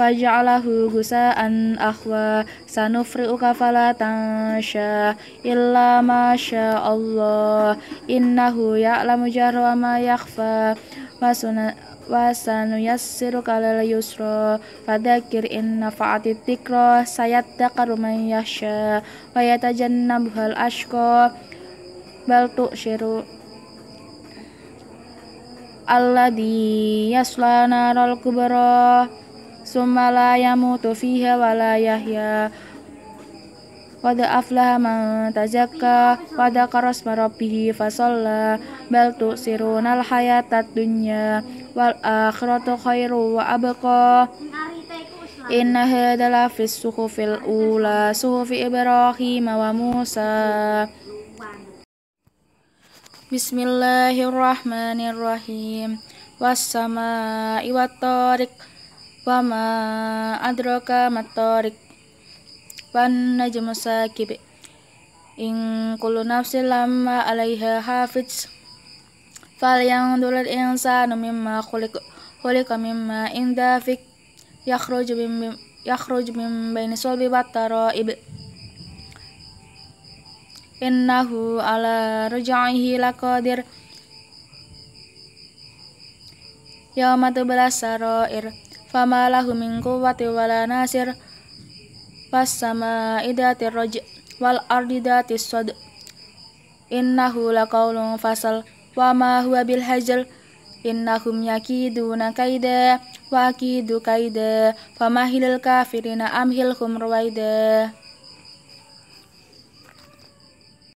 faj'alahu gusaan ahwa sanufri'uka fala tansha illa ma sya Allah innahu ya'lamu jarra wa ma yakhfa wasanu yassiru kalal yusra fadakir inna fa'ati Sayat sayattaqaru man yasha wa hal ashqa bal tu'shiru alladhi yaslana rol kubara summa la yamutu fiha wa la yahya da aflaha man tazakka wa da isma rabbih fa shalla bal al hayatad dunya wal akhiratu khairu wa abqa Inna hadzal fi suhufil ula suhufi Ibrahim wa Musa Bismillahirrahmanirrahim was samaa'i wat tariq Wama adroka matorik Wan najmu kibe In kullu nafsin lamma alaiha hafiz Fal yang dulil insanu mimma khuliq Khuliqa mimma indafik Yakhruj min, yakhruj min baini sulbi battaraib Innahu ala rujaihi laqadir belasara ir fama lahu min quwwati wala nasir was sama idati raj wal ardi dati sad innahu laqaulun fasal wa ma huwa bil hajal innahum yakiduna kaida wa akidu kaida famahilil kafirina amhilhum ruwaida